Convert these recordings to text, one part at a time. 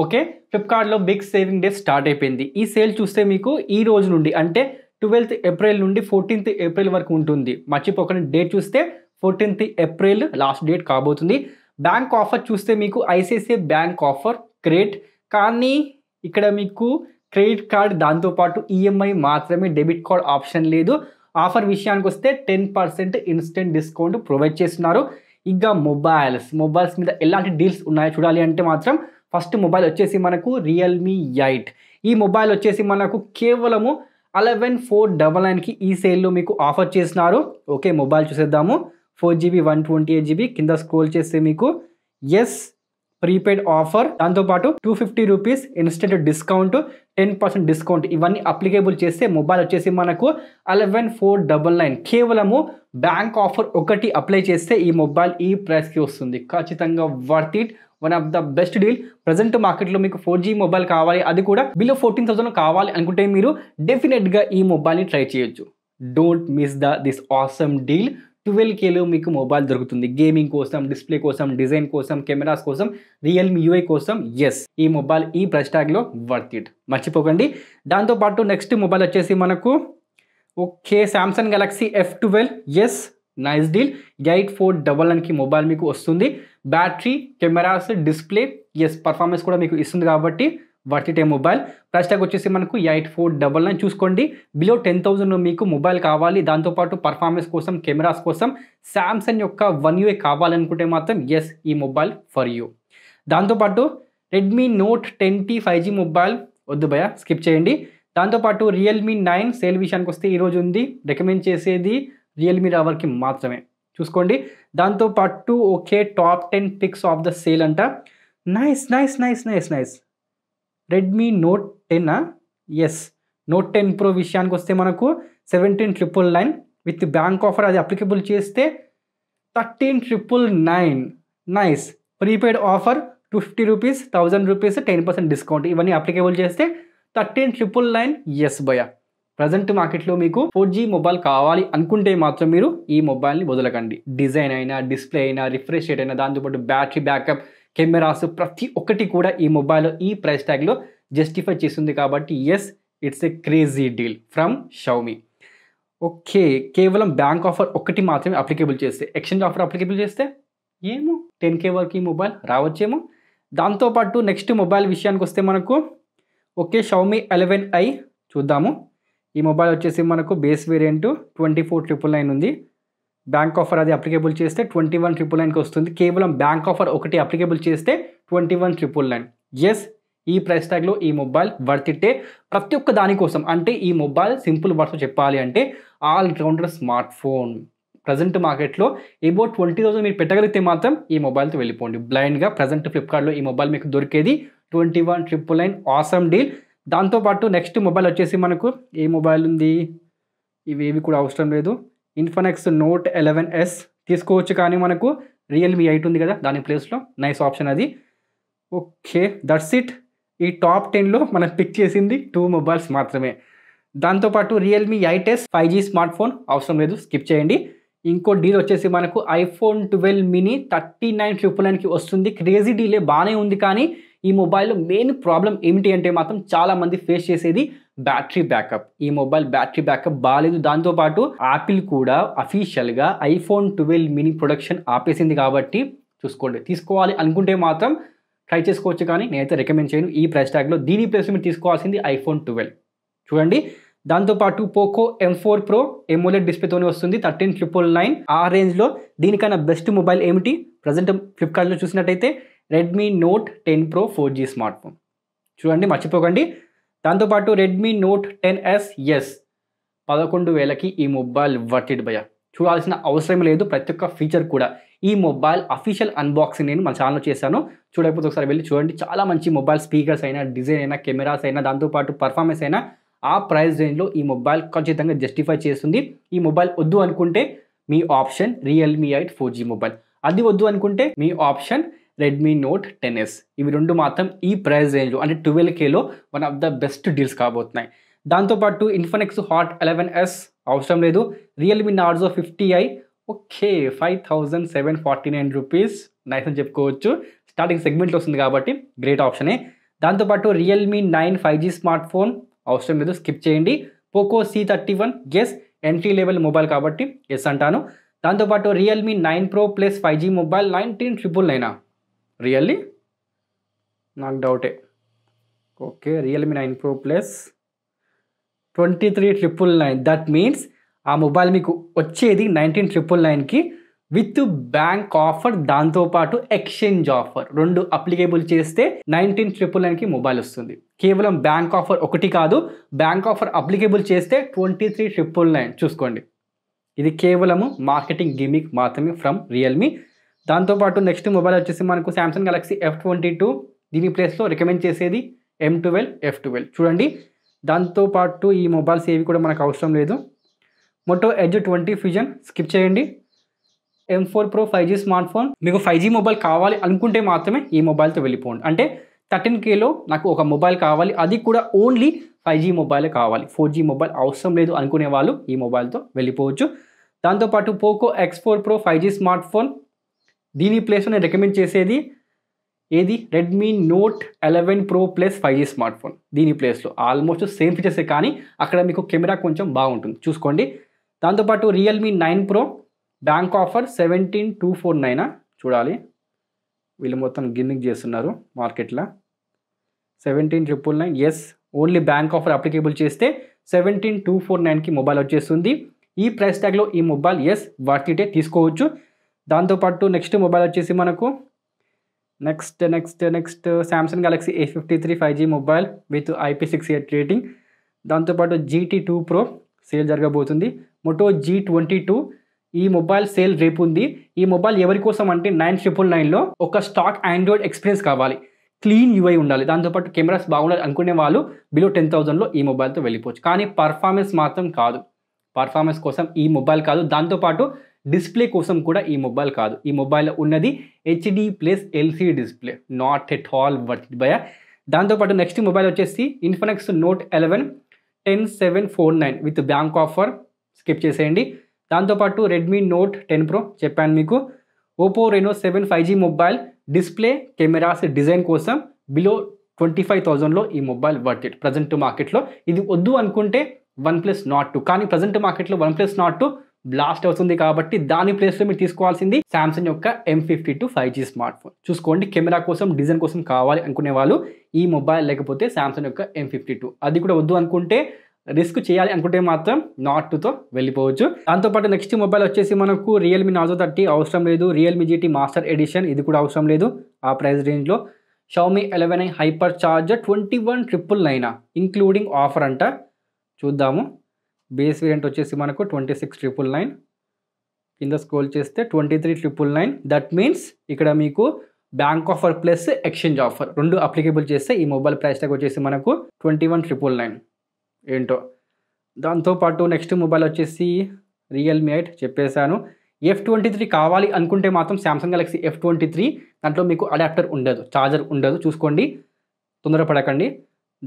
okay ఫ్లిప్కార్ట్లో big saving day start అయిపోయింది ఈ సేల్ చూస్తే మీకు ఈ రోజు నుండి అంటే ట్వెల్త్ ఏప్రిల్ నుండి ఫోర్టీన్త్ ఏప్రిల్ వరకు ఉంటుంది మర్చిపోకుండా డేట్ చూస్తే ఫోర్టీన్త్ ఏప్రిల్ లాస్ట్ డేట్ కాబోతుంది బ్యాంక్ ఆఫర్ చూస్తే మీకు ఐసిఐసిఐ బ్యాంక్ ఆఫర్ క్రెడిట్ కానీ ఇక్కడ మీకు క్రెడిట్ కార్డ్ దాంతోపాటు ఈఎంఐ e మాత్రమే డెబిట్ కార్డ్ ఆప్షన్ లేదు ఆఫర్ విషయానికి వస్తే ten percent instant discount provide చేస్తున్నారు ఇంకా మొబైల్స్ మొబైల్స్ మీద ఎలాంటి డీల్స్ ఉన్నాయో చూడాలి అంటే మాత్రం ఫస్ట్ మొబైల్ వచ్చేసి మనకు రియల్మీ ఎయిట్ ఈ మొబైల్ వచ్చేసి మనకు కేవలము అలెవెన్ ఫోర్ డబల్ నైన్కి ఈ సేల్లో మీకు ఆఫర్ చేసినారు ఓకే మొబైల్ చూసేద్దాము four GB one twenty eight GB కింద స్క్రోల్ చేస్తే మీకు ఎస్ ప్రీపెయిడ్ ఆఫర్ దాంతోపాటు two fifty rupees instant discount ten percent discount ఇవన్నీ అప్లికేబుల్ చేస్తే మొబైల్ వచ్చేసి మనకు అలెవెన్ ఫోర్ డబల్ నైన్ కేవలము బ్యాంక్ ఆఫర్ ఒకటి అప్లై చేస్తే ఈ మొబైల్ ఈ ప్రైస్కి వస్తుంది ఖచ్చితంగా worth it one of the best deal present మార్కెట్లో మీకు ఫోర్ జీ మొబైల్ కావాలి అది కూడా బిలో ఫోర్టీన్ థౌసండ్ కావాలి అనుకుంటే మీరు డెఫినెట్గా ఈ మొబైల్ని ట్రై చేయొచ్చు don't miss the this awesome deal twelve కేలో మీకు మొబైల్ దొరుకుతుంది గేమింగ్ కోసం డిస్ప్లే కోసం డిజైన్ కోసం కెమెరాస్ కోసం రియల్మీ యూఐ కోసం ఎస్ ఈ మొబైల్ ఈ ప్రైస్ ట్యాగ్లో వర్త్ ఇట్ మర్చిపోకండి దాంతోపాటు నెక్స్ట్ మొబైల్ వచ్చేసి మనకు okay Samsung Galaxy F twelve yes nice deal eight four double వన్కి మొబైల్ మీకు వస్తుంది battery cameras display yes performance కూడా మీకు ఇస్తుంది కాబట్టి వర్తిటే మొబైల్ ప్రైస్ ట్యాగ్ వచ్చేసి మనకు ఎయిట్ ఫోర్ డబల్ నైన్ చూసుకోండి బిలో టెన్ థౌజండ్ మీకు మొబైల్ కావాలి దాంతోపాటు పర్ఫార్మెన్స్ కోసం కెమెరాస్ కోసం శాంసంగ్ యొక్క వన్ యూఏ కావాలనుకుంటే మాత్రం ఎస్ ఈ మొబైల్ ఫర్ యూ దాంతోపాటు Redmi Note twenty five G mobile వద్దు భయ స్కిప్ చేయండి దాంతోపాటు రియల్మీ నైన్ సేల్ విషయానికి వస్తే ఈరోజు ఉంది రికమెండ్ చేసేది రియల్మీ రావర్కి మాత్రమే చూసుకోండి దాంతోపాటు okay top ten picks of the sale అంట nice nice nice nice nice Redmi note ten S Note ten Pro విషయానికి వస్తే మనకు seventeen triple nine with bank offer అది అప్లికబుల్ చేస్తే thirteen triple nine nice prepaid offer two fifty rupees thousand rupees ten percent discount ఇవన్నీ applicable చేస్తే thirteen triple nine yes భయ present మార్కెట్లో మీకు ఫోర్ జీ మొబైల్ కావాలి అనుకుంటే మాత్రం మీరు ఈ మొబైల్ని వదలకండి డిజైన్ అయినా డిస్ప్లే అయినా రిఫ్రెష్ రేట్ అయినా దాంతోపాటు బ్యాటరీ బ్యాకప్ కెమెరాస్ ప్రతి ఒక్కటి కూడా ఈ మొబైల్ ఈ ప్రైస్ ట్యాగ్లో జస్టిఫై చేస్తుంది కాబట్టి yes it's a crazy deal from Xiaomi okay కేవలం బ్యాంక్ ఆఫర్ ఒకటి మాత్రమే అప్లికేబుల్ చేస్తే ఎక్స్చేంజ్ ఆఫర్ అప్లికేబుల్ చేస్తే ఏమో టెన్ కే వరకు ఈ మొబైల్ రావచ్చేమో దాంతోపాటు నెక్స్ట్ మొబైల్ విషయానికి వస్తే మనకు ఓకే షౌమీ ఎలెవెన్ ఐ చూద్దాము ఈ మొబైల్ వచ్చేసి మనకు base variant twenty four triple nine ఉంది బ్యాంక్ ఆఫర్ అది అప్లికేబుల్ చేస్తే ట్వంటీ వన్ ట్రిపుల్ నైన్కి వస్తుంది కేవలం బ్యాంక్ ఆఫర్ ఒకటి అప్లికేబుల్ చేస్తే twenty one triple nine yes ఈ ప్రైస్ ట్యాగ్లో ఈ మొబైల్ వర్తిట్టే ప్రతి ఒక్క దానికోసం అంటే ఈ మొబైల్ సింపుల్ వర్డ్స్ చెప్పాలి అంటే all rounder smartphone present మార్కెట్లో ఏబో ట్వంటీ థౌసండ్ మీరు పెట్టగలిగితే మాత్రం ఈ మొబైల్తో వెళ్ళిపోండి బ్లైండ్గా ప్రజెంట్ ఫ్లిప్కార్ట్లో ఈ మొబైల్ మీకు దొరికేది twenty one triple nine awesome deal దాంతోపాటు నెక్స్ట్ మొబైల్ వచ్చేసి మనకు ఏ మొబైల్ ఉంది ఇవి ఏవి కూడా అవసరం లేదు ఇన్ఫనెక్స్ నోట్ ఎలెవెన్ ఎస్ తీసుకోవచ్చు కానీ మనకు రియల్మీ ఎయిట్ ఉంది కదా దాని ప్లేస్లో నైస్ ఆప్షన్ అది ఓకే దట్స్ ఇట్ ఈ టాప్ టెన్లో మనం పిక్ చేసింది టూ మొబైల్స్ మాత్రమే దాంతోపాటు Realme S five G smart smartphone అవసరం లేదు స్కిప్ చేయండి ఇంకో డీల్ వచ్చేసి మనకు iPhone twelve mini thirty nine triple నైన్కి వస్తుంది క్రేజీ డీలే బాగానే ఉంది కానీ ఈ మొబైల్లో మెయిన్ ప్రాబ్లం ఏమిటి అంటే మాత్రం చాలామంది ఫేస్ చేసేది బ్యాటరీ బ్యాకప్ ఈ మొబైల్ బ్యాటరీ బ్యాకప్ బాగాలేదు దాంతోపాటు యాపిల్ కూడా అఫీషియల్గా ఐఫోన్ ట్వెల్వ్ మినీ ప్రొడక్షన్ ఆపేసింది కాబట్టి చూసుకోండి తీసుకోవాలి అనుకుంటే మాత్రం ట్రై చేసుకోవచ్చు కానీ నేనైతే రికమెండ్ చేయను ఈ ప్రైస్ ట్యాగ్లో దీని ప్లేస్ మీరు తీసుకోవాల్సింది ఐఫోన్ ట్వెల్వ్ చూడండి దాంతోపాటు Poco M four Pro AMOLED డిస్ప్లేతోనే వస్తుంది థర్టీన్ ట్రిపుల్ నైన్ ఆ రేంజ్లో దీనికన్నా బెస్ట్ మొబైల్ ఏమిటి ప్రజెంట్ ఫ్లిప్కార్ట్లో చూసినట్టయితే Redmi note ten Pro four G smart smartphone చూడండి మర్చిపోకండి దాంతోపాటు Redmi note ten S yes పదకొండు వేలకి ఈ మొబైల్ వర్టిడ్ భయ చూడాల్సిన అవసరం లేదు ప్రతి ఒక్క ఫీచర్ కూడా ఈ మొబైల్ అఫీషియల్ అన్బాక్సింగ్ నేను మన ఛానల్లో చేశాను చూడకపోతే ఒకసారి వెళ్ళి చూడండి చాలా మంచి మొబైల్ స్పీకర్స్ అయినా డిజైన్ అయినా కెమెరాస్ అయినా దాంతోపాటు పర్ఫార్మెన్స్ అయినా ఆ ప్రైస్ రేంజ్లో ఈ మొబైల్ ఖచ్చితంగా జస్టిఫై చేస్తుంది ఈ మొబైల్ వద్దు అనుకుంటే మీ option Realme eight four G mobile అది వద్దు అనుకుంటే మీ option Redmi note ten S ఇవి రెండు మాత్రం ఈ ప్రైస్ రేంజ్లో అంటే ట్వెల్వ్ కేలో one of the best deals కాబోతున్నాయి దాంతోపాటు ఇన్ఫనెక్స్ హాట్ ఎలెవెన్ ఎస్ అవసరం లేదు Realme Narzo fifty I okay five thousand seven forty nine rupees nice అని చెప్పుకోవచ్చు స్టార్టింగ్ సెగ్మెంట్ వస్తుంది కాబట్టి గ్రేట్ ఆప్షనే దాంతోపాటు Realme nine five G smart smartphone అవసరం లేదు స్కిప్ చేయండి Poco C thirty one yes entry level mobile కాబట్టి ఎస్ అంటాను దాంతోపాటు Realme nine Pro plus five G mobile nineteen triple నైనా రియల్లీ నాకు డౌటే okay Realme nine Pro plus twenty three triple nine that means ఆ mobile మీకు వచ్చేది nineteen triple నైన్కి విత్ బ్యాంక్ ఆఫర్ దాంతోపాటు ఎక్స్చేంజ్ ఆఫర్ రెండు అప్లికేబుల్ చేస్తే నైన్టీన్ ట్రిపుల్ నైన్కి మొబైల్ వస్తుంది కేవలం బ్యాంక్ ఆఫర్ ఒకటి కాదు బ్యాంక్ ఆఫర్ అప్లికేబుల్ చేస్తే ట్వంటీ త్రీ ట్రిపుల్ నైన్ చూసుకోండి ఇది కేవలము మార్కెటింగ్ గిమిక్ మాత్రమే ఫ్రమ్ రియల్మీ దాంతోపాటు నెక్స్ట్ మొబైల్ వచ్చేసి మనకు Samsung Galaxy F twenty two దీని ప్లేస్లో రికమెండ్ చేసేది ఎం ట్వెల్వ్ ఎఫ్ ట్వెల్వ్ చూడండి దాంతోపాటు ఈ మొబైల్స్ ఏవి కూడా మనకు అవసరం లేదు Moto Edge twenty Fusion skip చేయండి M four Pro five G smart smartphone మీకు ఫైవ్ జీ మొబైల్ కావాలి అనుకుంటే మాత్రమే ఈ మొబైల్తో వెళ్ళిపోండి అంటే థర్టీన్ కేలో నాకు ఒక మొబైల్ కావాలి అది కూడా ఓన్లీ ఫైవ్ జీ మొబైల్ కావాలి ఫోర్ జీ మొబైల్ అవసరం లేదు అనుకునే వాళ్ళు ఈ మొబైల్తో వెళ్ళిపోవచ్చు దాంతోపాటు Poco X four Pro five G smart smartphone దీని ప్లేస్లో నేను రికమెండ్ చేసేది ఏది Redmi Note eleven Pro plus five G smart smartphone దీని ప్లేస్లో ఆల్మోస్ట్ సేమ్ ఫీచర్సే కానీ అక్కడ మీకు కెమెరా కొంచెం బాగుంటుంది చూసుకోండి దాంతోపాటు Realme nine Pro bank offer seventeen two four నైనా చూడాలి వీళ్ళు మొత్తం గిన్నింగ్ చేస్తున్నారు మార్కెట్లో seventeen triple nine yes only bank offer applicable చేస్తే సెవెంటీన్ టూ ఫోర్ నైన్కి మొబైల్ వచ్చేస్తుంది ఈ ప్రైస్ ట్యాగ్లో ఈ మొబైల్ ఎస్ వర్తిటే తీసుకోవచ్చు దాంతోపాటు నెక్స్ట్ మొబైల్ వచ్చేసి మనకు next next next Samsung Galaxy A fifty three five G mobile with IP six eight rating దాంతోపాటు జీటీ టూ ప్రో సేల్ జరగబోతుంది మొటో జీ ట్వంటీ టూ ఈ మొబైల్ సేల్ రేపు ఉంది ఈ మొబైల్ ఎవరి కోసం అంటే నైన్ ట్రిపుల్ నైన్లో ఒక స్టాక్ ఆండ్రాయిడ్ ఎక్స్పీరియన్స్ కావాలి క్లీన్ యూఐ ఉండాలి దాంతోపాటు కెమెరాస్ బాగుండాలి అనుకునే వాళ్ళు బిలో టెన్ థౌజండ్లో ఈ మొబైల్తో వెళ్ళిపోవచ్చు కానీ పర్ఫార్మెన్స్ మాత్రం కాదు పర్ఫార్మెన్స్ కోసం ఈ మొబైల్ కాదు దాంతోపాటు డిస్ప్లే కోసం కూడా ఈ మొబైల్ కాదు ఈ మొబైల్లో ఉన్నది HD plus LC display not at all worth buy దాంతోపాటు నెక్స్ట్ మొబైల్ వచ్చేసి Infinix note eleven ten seven four nine with bank offer skip చేసేయండి దాంతోపాటు రెడ్మీ నోట్ టెన్ ప్రో చెప్పాను మీకు Oppo Reno seven five G mobile display cameras design కోసం below twenty five థౌజండ్లో ఈ mobile worth it present మార్కెట్లో ఇది వద్దు అనుకుంటే వన్ ప్లస్ నాట్ టూ కానీ ప్రజెంట్ మార్కెట్లో one plus Nord two blast అవుతుంది కాబట్టి దాని ప్లేస్లో మీరు తీసుకోవాల్సింది శాంసంగ్ యొక్క M fifty two five G smart phone చూసుకోండి కెమెరా కోసం డిజైన్ కోసం కావాలి అనుకునే వాళ్ళు ఈ మొబైల్ లేకపోతే శాంసంగ్ యొక్క ఎం ఫిఫ్టీ టూ అది కూడా వద్దు అనుకుంటే రిస్క్ చేయాలి అనుకుంటే మాత్రం నాట్ టూతో వెళ్ళిపోవచ్చు దాంతోపాటు నెక్స్ట్ మొబైల్ వచ్చేసి మనకు రియల్మీ నాజో థర్టీ అవసరం లేదు రియల్మీ జీటీ మాస్టర్ ఎడిషన్ ఇది కూడా అవసరం లేదు ఆ ప్రైస్ రేంజ్లో Xiaomi eleven i hyper charger twenty one triple నైనా ఇంక్లూడింగ్ ఆఫర్ అంట చూద్దాము బేస్ వేరియంట్ వచ్చేసి మనకు ట్వంటీ సిక్స్ ట్రిపుల్ నైన్ కింద స్క్రోల్ చేస్తే twenty three triple nine that means ఇక్కడ మీకు bank offer plus exchange offer రెండు అప్లికేబుల్ చేస్తే ఈ మొబైల్ ప్రైస్ ట్యాగ్ వచ్చేసి మనకు ట్వంటీ వన్ ట్రిపుల్ నైన్ ఏంటో దాంతోపాటు నెక్స్ట్ మొబైల్ వచ్చేసి రియల్మీ ఎయిట్ చెప్పేశాను ఎఫ్ ట్వంటీ త్రీ కావాలి అనుకుంటే మాత్రం Samsung Galaxy F twenty three దాంట్లో మీకు అడాప్టర్ ఉండదు ఛార్జర్ ఉండదు చూసుకోండి తొందరపడకండి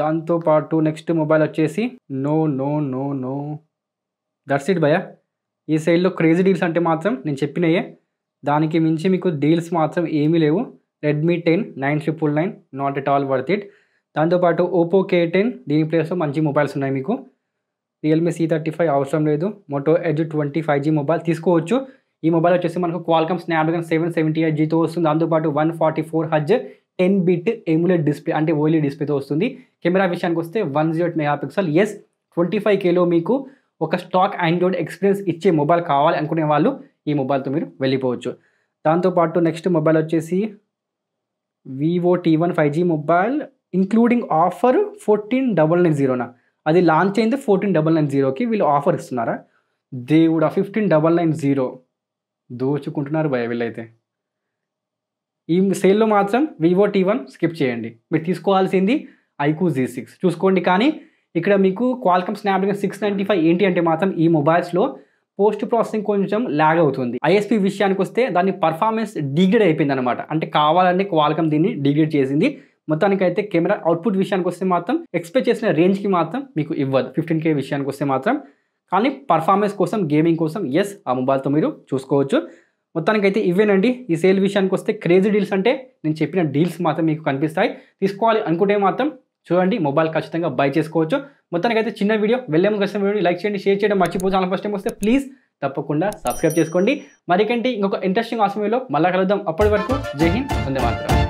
దాంతోపాటు నెక్స్ట్ మొబైల్ వచ్చేసి no no no no that's it భయ్యా ఈ సైడ్లో క్రేజీ డీల్స్ అంటే మాత్రం నేను చెప్పినయే దానికి మించి మీకు డీల్స్ మాత్రం ఏమీ లేవు Redmi ten nine triple nine not at all worth it దాంతోపాటు ఓపో కే టెన్ దీని ప్లేస్లో మంచి మొబైల్స్ ఉన్నాయి మీకు రియల్మీ సి థర్టీ ఫైవ్ అవసరం లేదు Moto Edge twenty five G mobile తీసుకోవచ్చు ఈ మొబైల్ వచ్చేసి మనకు Qualcomm Snapdragon seven seventy eight జీతో వస్తుంది దాంతోపాటు వన్ ఫార్టీ ఫోర్ హజ్ టెన్ బిట్ ఎమ్యులెట్ డిస్ప్లే అంటే ఓలీ డిస్ప్లేతో e వస్తుంది కెమెరా విషయానికి వస్తే one zero eight mega pixels twenty five కేలో మీకు ఒక స్టాక్ ఆండ్రాయిడ్ ఎక్స్పీరియన్స్ ఇచ్చే మొబైల్ కావాలి అనుకునే వాళ్ళు ఈ మొబైల్తో మీరు వెళ్ళిపోవచ్చు దాంతోపాటు నెక్స్ట్ మొబైల్ వచ్చేసి Vivo T one five G mobile including offer fourteen double nine జీరోనా అది లాంచ్ అయింది ఫోర్టీన్ డబల్ నైన్ జీరోకి వీళ్ళు ఆఫర్ ఇస్తున్నారా దేవుడా ఫిఫ్టీన్ డబల్ నైన్ జీరో దోచుకుంటున్నారు భయ వీళ్ళైతే ఈ సేల్లో మాత్రం వివో టీ వన్ స్కిప్ చేయండి మీరు తీసుకోవాల్సింది ఐకూ జీ సిక్స్ చూసుకోండి కానీ ఇక్కడ మీకు Qualcomm Snapdragon six ninety five ఏంటి అంటే మాత్రం ఈ మొబైల్స్లో పోస్ట్ ప్రాసెసింగ్ కొంచెం ల్యాగ్ అవుతుంది ఐఎస్పీ విషయానికి వస్తే దాన్ని పర్ఫార్మెన్స్ డిగ్రేడ్ అయిపోయింది అనమాట అంటే కావాలంటే క్వాల్కమ్ దీన్ని డిగ్రేడ్ చేసింది మొత్తానికైతే కెమెరా అవుట్పుట్ విషయానికి వస్తే మాత్రం ఎక్స్పెక్ట్ చేసిన రేంజ్కి మాత్రం మీకు ఇవ్వదు ఫిఫ్టీన్ కే విషయానికి వస్తే మాత్రం కానీ పర్ఫార్మెన్స్ కోసం గేమింగ్ కోసం ఎస్ ఆ మొబైల్తో మీరు చూసుకోవచ్చు మొత్తానికి అయితే ఇవేనండి ఈ సేల్ విషయానికి వస్తే క్రేజీ డీల్స్ అంటే నేను చెప్పిన డీల్స్ మాత్రం మీకు కనిపిస్తాయి తీసుకోవాలి అనుకుంటే మాత్రం చూడండి మొబైల్ ఖచ్చితంగా బై చేసుకోవచ్చు మొత్తానికి అయితే చిన్న వీడియో వెళ్ళాము కష్టం వీడియో లైక్ చేయండి షేర్ చేయడం మర్చిపోవచ్చు ఫస్ట్ టైం వస్తే ప్లీజ్ తప్పకుండా సబ్స్క్రైబ్ చేసుకోండి మరికంటే ఇంకొక ఇంట్రెస్టింగ్ ఆసమయంలో మళ్ళా కలుద్దాం అప్పటి వరకు జై హింద్ వందే మాత్రం